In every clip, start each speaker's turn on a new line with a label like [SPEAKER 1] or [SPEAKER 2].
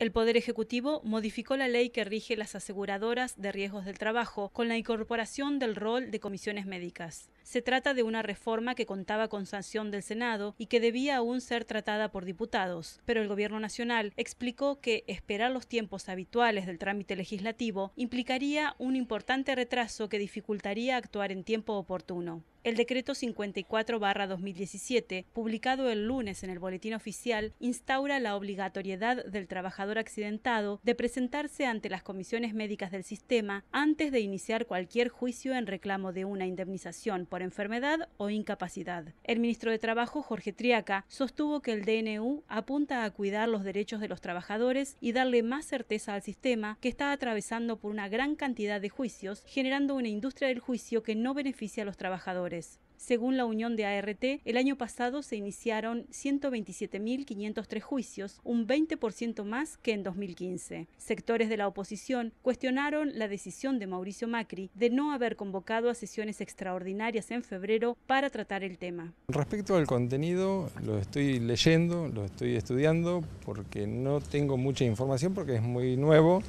[SPEAKER 1] El Poder Ejecutivo modificó la ley que rige las aseguradoras de riesgos del trabajo con la incorporación del rol de comisiones médicas. Se trata de una reforma que contaba con sanción del Senado y que debía aún ser tratada por diputados, pero el Gobierno Nacional explicó que esperar los tiempos habituales del trámite legislativo implicaría un importante retraso que dificultaría actuar en tiempo oportuno. El decreto 54-2017, publicado el lunes en el Boletín Oficial, instaura la obligatoriedad del trabajador accidentado de presentarse ante las comisiones médicas del sistema antes de iniciar cualquier juicio en reclamo de una indemnización por enfermedad o incapacidad. El ministro de Trabajo, Jorge Triaca, sostuvo que el DNU apunta a cuidar los derechos de los trabajadores y darle más certeza al sistema que está atravesando por una gran cantidad de juicios, generando una industria del juicio que no beneficia a los trabajadores. Según la Unión de ART, el año pasado se iniciaron 127.503 juicios, un 20% más que en 2015. Sectores de la oposición cuestionaron la decisión de Mauricio Macri de no haber convocado a sesiones extraordinarias en febrero para tratar el tema.
[SPEAKER 2] Respecto al contenido, lo estoy leyendo, lo estoy estudiando, porque no tengo mucha información porque es muy nuevo.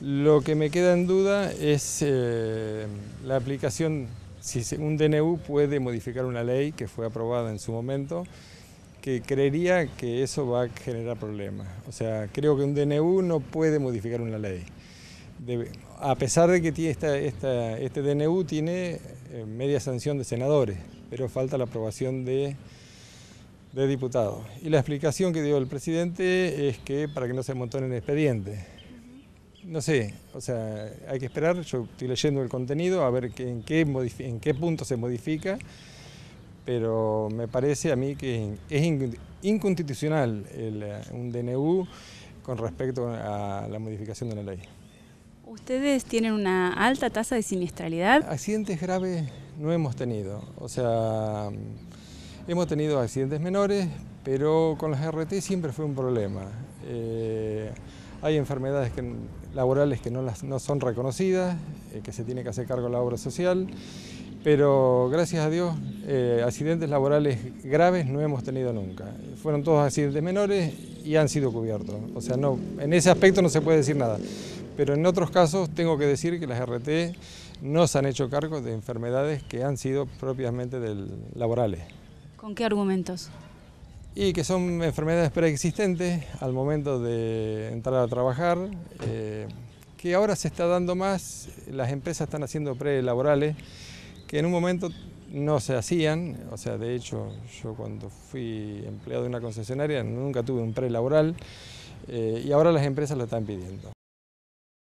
[SPEAKER 2] Lo que me queda en duda es eh, la aplicación si un DNU puede modificar una ley que fue aprobada en su momento, que creería que eso va a generar problemas. O sea, creo que un DNU no puede modificar una ley. a pesar de que tiene este DNU tiene eh, media sanción de senadores, pero falta la aprobación de, de diputados. Y la explicación que dio el presidente es que para que no se amontonen expediente no sé, o sea, hay que esperar, yo estoy leyendo el contenido, a ver en qué, punto se modifica, pero me parece a mí que es inconstitucional eh, un DNU con respecto a la modificación de la ley.
[SPEAKER 1] ¿Ustedes tienen una alta tasa de siniestralidad? Accidentes
[SPEAKER 2] graves no hemos tenido, o sea, mm, hemos tenido accidentes menores, pero con las RT siempre fue un problema. Eh, hay enfermedades laborales que no, las, no son reconocidas, eh, que se tiene que hacer cargo la obra social, pero gracias a Dios eh, accidentes laborales graves no hemos tenido nunca. Fueron todos accidentes menores y han sido cubiertos. O sea, no, en ese aspecto no se puede decir nada. Pero en otros casos tengo que decir que las RT no se han hecho cargo de enfermedades que han sido propiamente del, laborales.
[SPEAKER 1] ¿Con qué argumentos?
[SPEAKER 2] y que son enfermedades preexistentes al momento de entrar a trabajar, eh, que ahora se está dando más, las empresas están haciendo prelaborales, que en un momento no se hacían, o sea, de hecho yo cuando fui empleado de una concesionaria nunca tuve un prelaboral eh, y ahora las empresas lo están pidiendo.